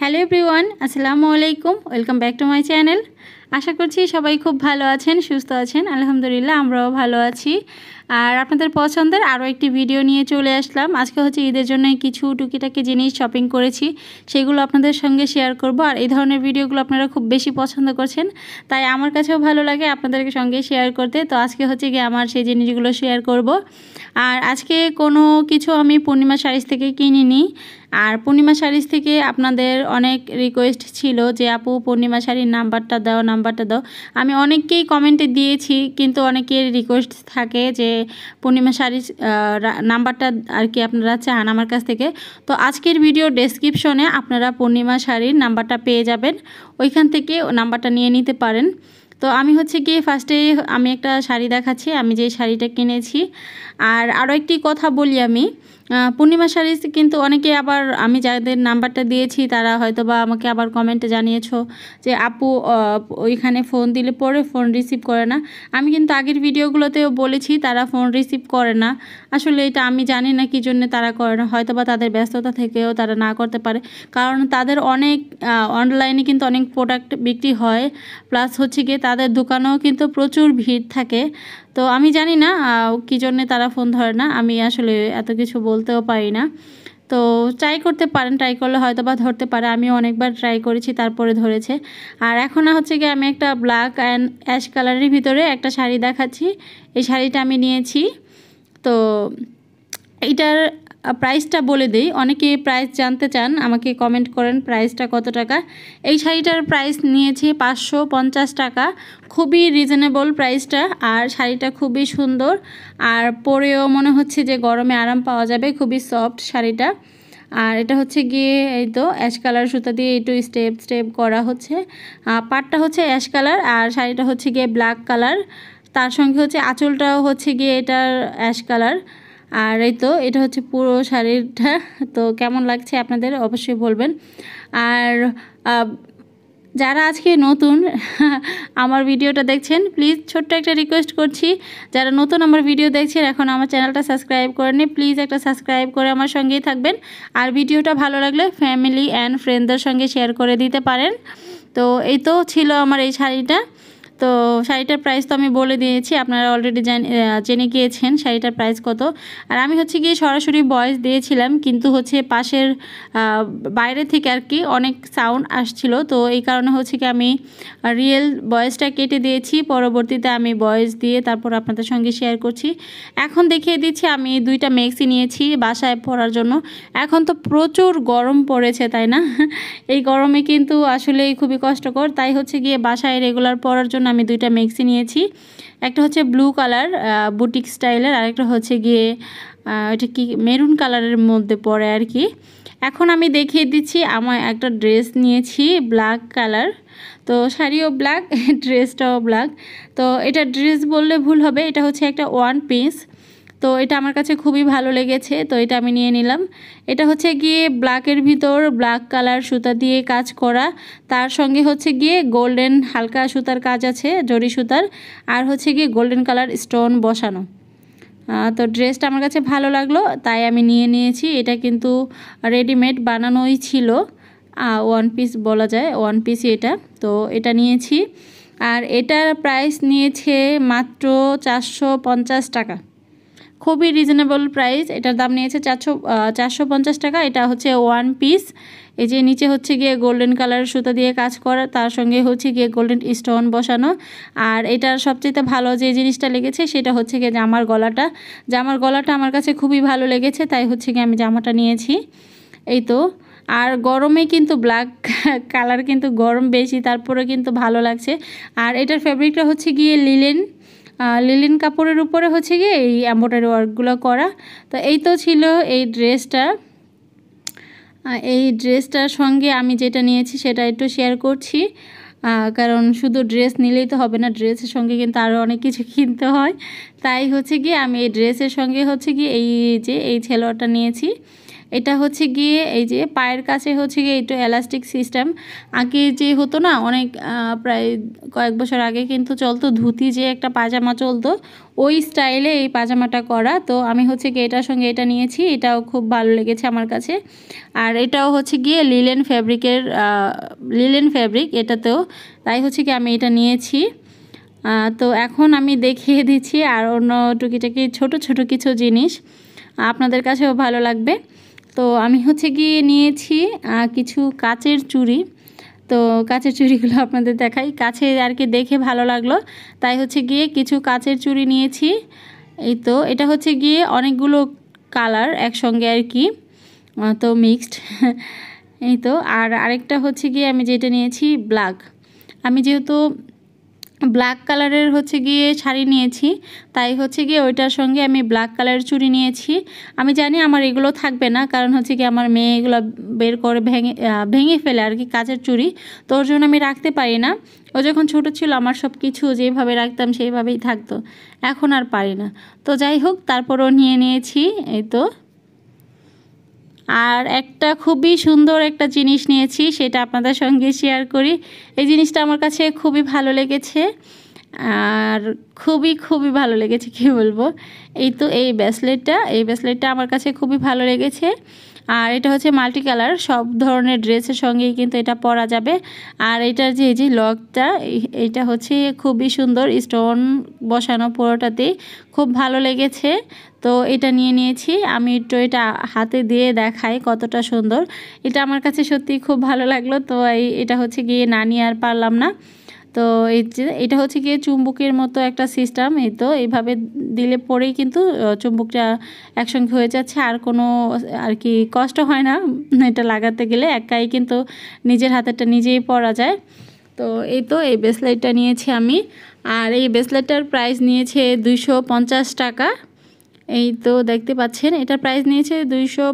hello everyone আসসালামু আলাইকুম welcome back to my channel আশা করছি সবাই খুব ভালো আছেন সুস্থ আছেন আলহামদুলিল্লাহ আমরাও ভালো আছি আর আপনাদের পছন্দের আরও একটি ভিডিও নিয়ে চলে আসলাম আজকে হচ্ছে ঈদের জন্য কিছু টুকিটাকি জিনিস শপিং করেছি সেগুলো আপনাদের সঙ্গে শেয়ার করব আর এই ধরনের ভিডিওগুলো আপনারা খুব বেশি পছন্দ করছেন তাই আমার কাছেও ভালো লাগে আপনাদেরকে সঙ্গে শেয়ার করতে তো আজকে হচ্ছে গিয়ে আমার সেই জিনিসগুলো শেয়ার করব আর আজকে কোনো কিছু আমি পূর্ণিমা শাড়িস থেকে কিনিনি আর পূর্ণিমা শাড়িস থেকে আপনাদের অনেক রিকোয়েস্ট ছিল যে আপু পূর্ণিমা শাড়ির নাম্বারটা দেওয়া নাম্বারটা দাও আমি অনেককেই কমেন্টে দিয়েছি কিন্তু অনেকের রিকোয়েস্ট থাকে যে পূর্ণিমা শাড়ির নাম্বারটা আর কি আপনারা চান আমার কাছ থেকে তো আজকের ভিডিও ডেসক্রিপশনে আপনারা পূর্ণিমা শাড়ির নাম্বারটা পেয়ে যাবেন ওইখান থেকে নাম্বারটা নিয়ে নিতে পারেন তো আমি হচ্ছে গিয়ে ফার্স্টে আমি একটা শাড়ি দেখাচ্ছি আমি যে শাড়িটা কিনেছি আর আরও একটি কথা বলি আমি পূর্ণিমা শাড়িজ কিন্তু অনেকে আবার আমি যাদের নাম্বারটা দিয়েছি তারা হয়তো বা আমাকে আবার কমেন্টে জানিয়েছো যে আপু ওইখানে ফোন দিলে পরে ফোন রিসিভ করে না আমি কিন্তু আগের ভিডিওগুলোতেও বলেছি তারা ফোন রিসিভ করে না আসলে এটা আমি জানি না কী জন্য তারা করে না হয়তো বা তাদের ব্যস্ততা থেকেও তারা না করতে পারে কারণ তাদের অনেক অনলাইনে কিন্তু অনেক প্রোডাক্ট বিক্রি হয় প্লাস হচ্ছে গিয়ে তাদের দোকানেও কিন্তু প্রচুর ভিড় থাকে তো আমি জানি না কী জন্যে তারা ফোন ধরে না আমি আসলে এত কিছু বলতেও পারি না তো ট্রাই করতে পারেন ট্রাই করলে হয়তো বা ধরতে পারে আমি অনেকবার ট্রাই করেছি তারপরে ধরেছে আর এখন হচ্ছে কি আমি একটা ব্ল্যাক অ্যান্ড অ্যাশ কালারের ভিতরে একটা শাড়ি দেখাচ্ছি এই শাড়িটা আমি নিয়েছি তো এটার প্রাইসটা বলে দিই অনেকে প্রাইস জানতে চান আমাকে কমেন্ট করেন প্রাইসটা কত টাকা এই শাড়িটার প্রাইস নিয়েছি পাঁচশো পঞ্চাশ টাকা খুবই রিজনেবল প্রাইসটা আর শাড়িটা খুবই সুন্দর আর পরেও মনে হচ্ছে যে গরমে আরাম পাওয়া যাবে খুবই সফট শাড়িটা আর এটা হচ্ছে গিয়ে এই তো অ্যাশ কালার সুতা দিয়ে একটু স্টেপ স্টেপ করা হচ্ছে পাটটা হচ্ছে অ্যাশ কালার আর শাড়িটা হচ্ছে গিয়ে ব্ল্যাক কালার তার সঙ্গে হচ্ছে আঁচলটাও হচ্ছে গিয়ে এটার অ্যাশ কালার আর এই তো এটা হচ্ছে পুরো শাড়িটা তো কেমন লাগছে আপনাদের অবশ্যই বলবেন আর যারা আজকে নতুন আমার ভিডিওটা দেখছেন প্লিজ ছোট্ট একটা রিকোয়েস্ট করছি যারা নতুন আমার ভিডিও দেখছেন এখন আমার চ্যানেলটা সাবস্ক্রাইব করে করেনি প্লিজ একটা সাবস্ক্রাইব করে আমার সঙ্গেই থাকবেন আর ভিডিওটা ভালো লাগলে ফ্যামিলি অ্যান্ড ফ্রেন্ডদের সঙ্গে শেয়ার করে দিতে পারেন তো এই তো ছিল আমার এই শাড়িটা তো শাড়িটার প্রাইস তো আমি বলে দিয়েছি আপনারা অলরেডি জেনে গিয়েছেন শাড়িটার প্রাইস কত আর আমি হচ্ছে গিয়ে সরাসরি বয়স দিয়েছিলাম কিন্তু হচ্ছে পাশের বাইরে থেকে আর কি অনেক সাউন্ড আসছিল তো এই কারণে হচ্ছে কি আমি রিয়েল বয়সটা কেটে দিয়েছি পরবর্তীতে আমি বয়স দিয়ে তারপর আপনাদের সঙ্গে শেয়ার করছি এখন দেখিয়ে দিচ্ছি আমি দুইটা মেক্সি নিয়েছি বাসায় পরার জন্য এখন তো প্রচুর গরম পড়েছে তাই না এই গরমে কিন্তু আসলেই খুবই কষ্টকর তাই হচ্ছে গিয়ে বাসায় রেগুলার পরার জন্য আমি দুইটা মেক্সি নিয়েছি একটা হচ্ছে ব্লু কালার বুটিক স্টাইলের আরেকটা হচ্ছে গিয়ে ওইটা কি মেরুন কালারের মধ্যে পড়ে আর কি এখন আমি দেখিয়ে দিচ্ছি আমার একটা ড্রেস নিয়েছি ব্ল্যাক কালার তো শাড়িও ব্ল্যাক ড্রেসটাও ব্ল্যাক তো এটা ড্রেস বললে ভুল হবে এটা হচ্ছে একটা ওয়ান পিস তো এটা আমার কাছে খুবই ভালো লেগেছে তো এটা আমি নিয়ে নিলাম এটা হচ্ছে গিয়ে ব্ল্যাকের ভিতর ব্ল্যাক কালার সুতা দিয়ে কাজ করা তার সঙ্গে হচ্ছে গিয়ে গোল্ডেন হালকা সুতার কাজ আছে জরি সুতার আর হচ্ছে গিয়ে গোল্ডেন কালার স্টোন বসানো তো ড্রেসটা আমার কাছে ভালো লাগলো তাই আমি নিয়ে নিয়েছি এটা কিন্তু রেডিমেড বানানোই ছিল ওয়ান পিস বলা যায় ওয়ান পিসই এটা তো এটা নিয়েছি আর এটার প্রাইস নিয়েছে মাত্র চারশো টাকা খুবই রিজনেবল প্রাইস এটার দাম নিয়েছে চারশো চারশো পঞ্চাশ টাকা এটা হচ্ছে ওয়ান পিস এই যে নিচে হচ্ছে গিয়ে গোল্ডেন কালার সুতা দিয়ে কাজ করা তার সঙ্গে হচ্ছে গিয়ে গোল্ডেন স্টোন বসানো আর এটার সবচেয়ে ভালো যে জিনিসটা লেগেছে সেটা হচ্ছে গিয়ে জামার গলাটা জামার গলাটা আমার কাছে খুবই ভালো লেগেছে তাই হচ্ছে গিয়ে আমি জামাটা নিয়েছি এই তো আর গরমে কিন্তু ব্ল্যাক কালার কিন্তু গরম বেশি তারপরে কিন্তু ভালো লাগছে আর এটার ফেব্রিকটা হচ্ছে গিয়ে লিলেন লিলিন কাপড়ের উপরে হচ্ছে গিয়ে এই অ্যাম্বোটারি ওয়ার্কগুলো করা তো এই তো ছিল এই ড্রেসটা এই ড্রেসটার সঙ্গে আমি যেটা নিয়েছি সেটা একটু শেয়ার করছি কারণ শুধু ড্রেস নিলেই তো হবে না ড্রেসের সঙ্গে কিন্তু আরও অনেক কিছু কিনতে হয় তাই হচ্ছে গিয়ে আমি এই ড্রেসের সঙ্গে হচ্ছে গিয়ে এই যে এই ছেলোয়ারটা নিয়েছি এটা হচ্ছে গিয়ে এই যে পায়ের কাছে হচ্ছে গিয়ে একটু এলাস্টিক সিস্টেম আগে যে হতো না অনেক প্রায় কয়েক বছর আগে কিন্তু চলতো ধুতি যে একটা পাজামা চলতো ওই স্টাইলে এই পাজামাটা করা তো আমি হচ্ছে গিয়ে এটার সঙ্গে এটা নিয়েছি এটাও খুব ভালো লেগেছে আমার কাছে আর এটাও হচ্ছে গিয়ে লিলেন ফ্যাব্রিকের লিলেন ফ্যাব্রিক এটাতেও তাই হচ্ছে কি আমি এটা নিয়েছি তো এখন আমি দেখিয়ে দিচ্ছি আর অন্য টুকিটাকি ছোট ছোট কিছু জিনিস আপনাদের কাছেও ভালো লাগবে তো আমি হচ্ছে গিয়ে নিয়েছি কিছু কাচের চুড়ি তো কাচের চুড়িগুলো আপনাদের দেখাই কাছে আর কি দেখে ভালো লাগলো তাই হচ্ছে গিয়ে কিছু কাচের চুড়ি নিয়েছি এই তো এটা হচ্ছে গিয়ে অনেকগুলো কালার একসঙ্গে আর কি তো মিক্সড এই তো আর আরেকটা হচ্ছে গিয়ে আমি যেটা নিয়েছি ব্ল্যাক আমি যেহেতু ব্ল্যাক কালারের হচ্ছে গিয়ে শাড়ি নিয়েছি তাই হচ্ছে গিয়ে ওইটার সঙ্গে আমি ব্ল্যাক কালারের চুড়ি নিয়েছি আমি জানি আমার এগুলো থাকবে না কারণ হচ্ছে কি আমার মেয়ে এগুলো বের করে ভেঙে ভেঙে ফেলে আর কি কাজের চুড়ি তো ওর জন্য আমি রাখতে পারি না ও যখন ছোটো ছিল আমার সব কিছু যেভাবে রাখতাম সেইভাবেই থাকতো এখন আর পারি না তো যাই হোক তারপরও নিয়ে নিয়েছি এই তো আর একটা খুবই সুন্দর একটা জিনিস নিয়েছি সেটা আপনাদের সঙ্গে শেয়ার করি এই জিনিসটা আমার কাছে খুবই ভালো লেগেছে আর খুবই খুবই ভালো লেগেছে কি বলবো এই তো এই ব্যাসলেটটা এই ব্যাসলেটটা আমার কাছে খুবই ভালো লেগেছে আর এটা হচ্ছে মাল্টি কালার সব ধরনের ড্রেসের সঙ্গেই কিন্তু এটা পরা যাবে আর এটার যে যে লকটা এটা হচ্ছে খুবই সুন্দর স্টোন বসানো পুরোটাতেই খুব ভালো লেগেছে তো এটা নিয়ে নিয়েছি আমি একটু এটা হাতে দিয়ে দেখাই কতটা সুন্দর এটা আমার কাছে সত্যি খুব ভালো লাগলো তো এই এটা হচ্ছে গিয়ে না নিয়ে আর পারলাম না তো এই যে এটা হচ্ছে গিয়ে চুম্বকের মতো একটা সিস্টেম এই তো এইভাবে দিলে পরেই কিন্তু চুম্বকটা একসঙ্গে হয়ে যাচ্ছে আর কোনো আর কি কষ্ট হয় না এটা লাগাতে গেলে একাই কিন্তু নিজের হাতেরটা নিজেই পরা যায় তো এই তো এই ব্রেসলেটটা নিয়েছি আমি আর এই ব্রেসলেটটার প্রাইস নিয়েছে দুইশো টাকা এই তো দেখতে পাচ্ছেন এটার প্রাইস নিয়েছে দুইশো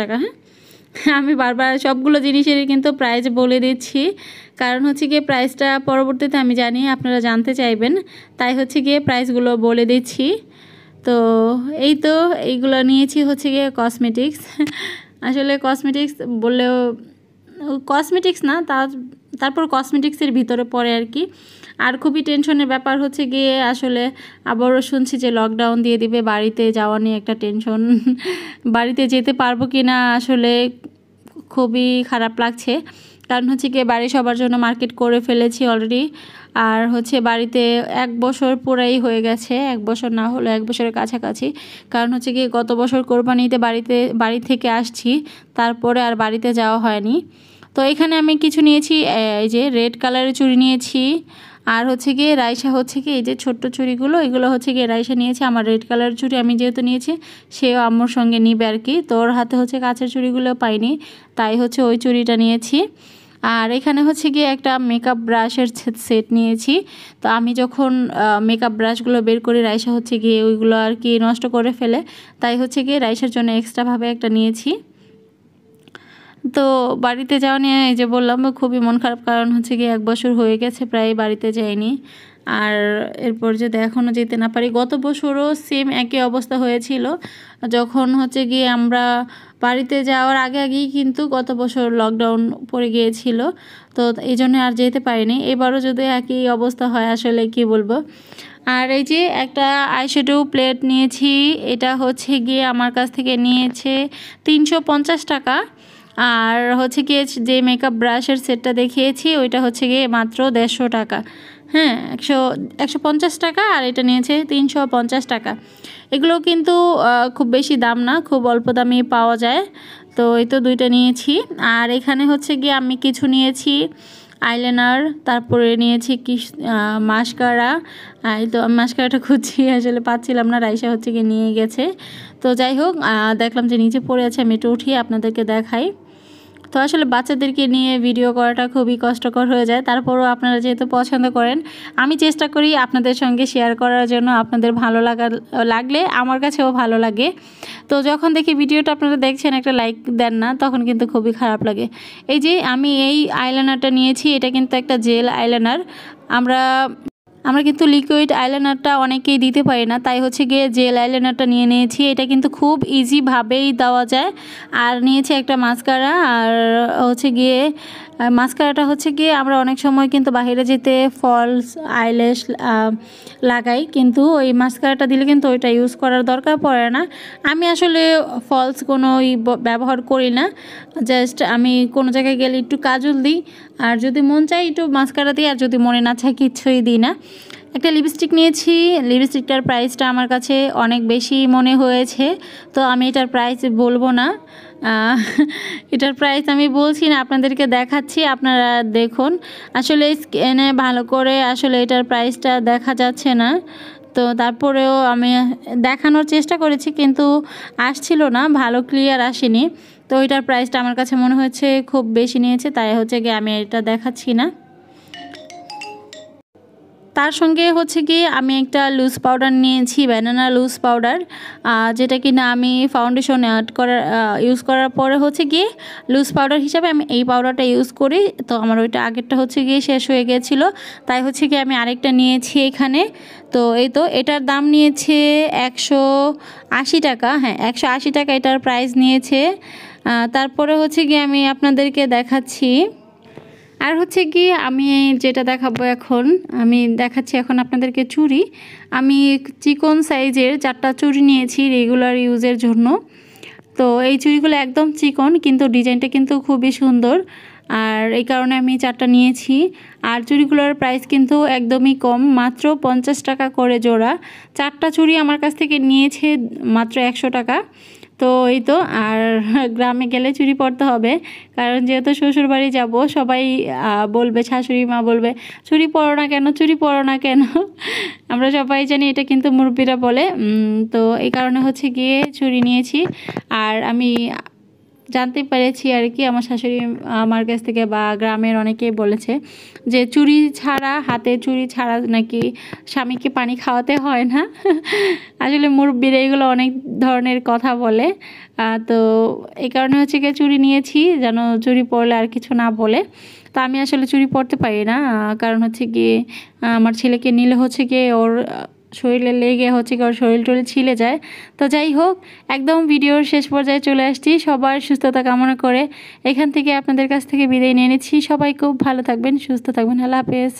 টাকা হ্যাঁ আমি বারবার সবগুলো জিনিসেরই কিন্তু প্রাইস বলে দিচ্ছি কারণ হচ্ছে গিয়ে প্রাইসটা পরবর্তীতে আমি জানি আপনারা জানতে চাইবেন তাই হচ্ছে গিয়ে প্রাইসগুলো বলে দিচ্ছি তো এই তো এইগুলো নিয়েছি হচ্ছে গিয়ে কসমেটিক্স আসলে কসমেটিক্স বললেও কসমেটিক্স না তার তারপর কসমেটিক্সের ভিতরে পড়ে আর কি আর খুবই টেনশনের ব্যাপার হচ্ছে গিয়ে আসলে আবারও শুনছি যে লকডাউন দিয়ে দিবে বাড়িতে যাওয়া নিয়ে একটা টেনশন বাড়িতে যেতে পারবো কি না আসলে খুবই খারাপ লাগছে কারণ হচ্ছে গিয়ে বাড়ি সবার জন্য মার্কেট করে ফেলেছি অলরেডি আর হচ্ছে বাড়িতে এক বছর পুরাই হয়ে গেছে এক বছর না হলো এক বছরের কাছাকাছি কারণ হচ্ছে গিয়ে গত বছর কোরবানিতে বাড়িতে বাড়ি থেকে আসছি তারপরে আর বাড়িতে যাওয়া হয়নি তো এখানে আমি কিছু নিয়েছি এই যে রেড কালারের চুড়ি নিয়েছি আর হচ্ছে গিয়ে রাইসা হচ্ছে কি এই যে ছোট্ট চুড়িগুলো এগুলো হচ্ছে গিয়ে রাইসা নিয়েছে আমার রেড কালার চুড়ি আমি যেহেতু নিয়েছি সেও আমার সঙ্গে নিবে আর কি তোর হাতে হচ্ছে কাছের চুড়িগুলো পাইনি তাই হচ্ছে ওই চুড়িটা নিয়েছি আর এখানে হচ্ছে গিয়ে একটা মেকআপ ব্রাশের সেট নিয়েছি তো আমি যখন মেকআপ ব্রাশগুলো বের করি রাইসা হচ্ছে গিয়ে ওইগুলো আর কি নষ্ট করে ফেলে তাই হচ্ছে গিয়ে রাইসার জন্য এক্সট্রাভাবে একটা নিয়েছি তো বাড়িতে যাওয়া নিয়ে এই যে বললাম খুবই মন খারাপ কারণ হচ্ছে গিয়ে এক বছর হয়ে গেছে প্রায় বাড়িতে যাইনি আর এরপর যদি এখনও যেতে না পারি গত বছরও সেম একই অবস্থা হয়েছিল যখন হচ্ছে গিয়ে আমরা বাড়িতে যাওয়ার আগে আগেই কিন্তু গত বছর লকডাউন পড়ে গিয়েছিল তো এই জন্য আর যেতে পারিনি এবারও যদি একই অবস্থা হয় আসলে কি বলবো আর এই যে একটা আইশ্যাডো প্লেট নিয়েছি এটা হচ্ছে গিয়ে আমার কাছ থেকে নিয়েছে তিনশো টাকা আর হচ্ছে গিয়ে যে মেকআপ ব্রাশের সেটটা দেখিয়েছি ওইটা হচ্ছে গিয়ে মাত্র দেড়শো টাকা হ্যাঁ একশো একশো পঞ্চাশ টাকা আর এটা নিয়েছে তিনশো পঞ্চাশ টাকা এগুলো কিন্তু খুব বেশি দাম না খুব অল্প দামে পাওয়া যায় তো এই তো দুইটা নিয়েছি আর এখানে হচ্ছে গিয়ে আমি কিছু নিয়েছি আইলেনার তারপরে নিয়েছি কি মাস্কারা আর তো আমি মাস্কারাটা খুঁজছি আসলে পাচ্ছিলাম না রাইসা হচ্ছে গিয়ে নিয়ে গেছে তো যাই হোক দেখলাম যে নিচে পড়ে আছে আমি একটু উঠিয়ে আপনাদেরকে দেখাই তো আসলে বাচ্চাদেরকে নিয়ে ভিডিও করাটা খুবই কষ্টকর হয়ে যায় তারপরও আপনারা যেহেতু পছন্দ করেন আমি চেষ্টা করি আপনাদের সঙ্গে শেয়ার করার জন্য আপনাদের ভালো লাগা লাগলে আমার কাছেও ভালো লাগে তো যখন দেখি ভিডিওটা আপনারা দেখছেন একটা লাইক দেন না তখন কিন্তু খুবই খারাপ লাগে এই যে আমি এই আইলাইনারটা নিয়েছি এটা কিন্তু একটা জেল আইলানার আমরা আমরা কিন্তু লিকুইড আইলাইনারটা অনেকেই দিতে পারি না তাই হচ্ছে গিয়ে জেল আইলাইনারটা নিয়ে নিয়েছি এটা কিন্তু খুব ইজিভাবেই দেওয়া যায় আর নিয়েছি একটা মাস্কারা আর হচ্ছে গিয়ে মাস্কারাটা হচ্ছে গিয়ে আমরা অনেক সময় কিন্তু বাহিরে যেতে ফলস আইল্যাশ লাগাই কিন্তু ওই মাস্কারাটা দিলে কিন্তু ওইটা ইউজ করার দরকার পড়ে না আমি আসলে ফলস কোনো ব্যবহার করি না জাস্ট আমি কোনো জায়গায় গেলে একটু কাজল দিই আর যদি মন চাই একটু মাস্কারা দিই আর যদি মনে না চাই কিচ্ছুই দিই না একটা লিপস্টিক নিয়েছি লিপস্টিকটার প্রাইসটা আমার কাছে অনেক বেশি মনে হয়েছে তো আমি এটার প্রাইস বলবো না এটার প্রাইস আমি বলছি না আপনাদেরকে দেখাচ্ছি আপনারা দেখুন আসলে স্ক্যানে ভালো করে আসলে এটার প্রাইসটা দেখা যাচ্ছে না তো তারপরেও আমি দেখানোর চেষ্টা করেছি কিন্তু আসছিল না ভালো ক্লিয়ার আসেনি তো এটার প্রাইসটা আমার কাছে মনে হচ্ছে খুব বেশি নিয়েছে তাই হচ্ছে গিয়ে আমি এটা দেখাচ্ছি না তার সঙ্গে হচ্ছে কি আমি একটা লুজ পাউডার নিয়েছি ব্যানানা লুজ পাউডার যেটা কি না আমি ফাউন্ডেশন অ্যাড করার ইউজ করার পরে হচ্ছে কি লুজ পাউডার হিসাবে আমি এই পাউডারটা ইউজ করি তো আমার ওইটা আগেরটা হচ্ছে গিয়ে শেষ হয়ে গিয়েছিলো তাই হচ্ছে কি আমি আরেকটা নিয়েছি এখানে তো এই তো এটার দাম নিয়েছে একশো আশি টাকা হ্যাঁ একশো আশি টাকা এটার প্রাইস নিয়েছে তারপরে হচ্ছে গিয়ে আমি আপনাদেরকে দেখাচ্ছি আর হচ্ছে কি আমি যেটা দেখাবো এখন আমি দেখাচ্ছি এখন আপনাদেরকে চুড়ি আমি চিকন সাইজের চারটা চুড়ি নিয়েছি রেগুলার ইউজের জন্য তো এই চুড়িগুলো একদম চিকন কিন্তু ডিজাইনটা কিন্তু খুবই সুন্দর আর এই কারণে আমি চারটা নিয়েছি আর চুড়িগুলোর প্রাইস কিন্তু একদমই কম মাত্র পঞ্চাশ টাকা করে জোড়া চারটা চুড়ি আমার কাছ থেকে নিয়েছে মাত্র একশো টাকা তো এই তো আর গ্রামে গেলে চুরি পড়তে হবে কারণ যেহেতু শ্বশুরবাড়ি যাব সবাই বলবে শাশুড়ি মা বলবে চুরি পড়ো না কেন চুরি পড়ো না কেন আমরা সবাই জানি এটা কিন্তু মুরব্বীরা বলে তো এই কারণে হচ্ছে গিয়ে চুরি নিয়েছি আর আমি জানতে পেরেছি আর কি আমার শাশুড়ি আমার কাছ থেকে বা গ্রামের অনেকেই বলেছে যে চুরি ছাড়া হাতে চুরি ছাড়া নাকি স্বামীকে পানি খাওয়াতে হয় না আসলে মুরব্বীরা এগুলো অনেক ধরনের কথা বলে তো এই কারণে হচ্ছে গিয়ে চুরি নিয়েছি যেন চুরি পড়লে আর কিছু না বলে তা আমি আসলে চুরি পড়তে পারি না কারণ হচ্ছে কি আমার ছেলেকে নিলে হচ্ছে গিয়ে ওর শরীরে লেগে হচ্ছে কারো শরীর টরীর ছিলে যায় তো যাই হোক একদম ভিডিওর শেষ পর্যায়ে চলে আসছি সবার সুস্থতা কামনা করে এখান থেকে আপনাদের কাছ থেকে বিদায় নিয়ে নিচ্ছি সবাই খুব ভালো থাকবেন সুস্থ থাকবেন আল্লাহ হাফেজ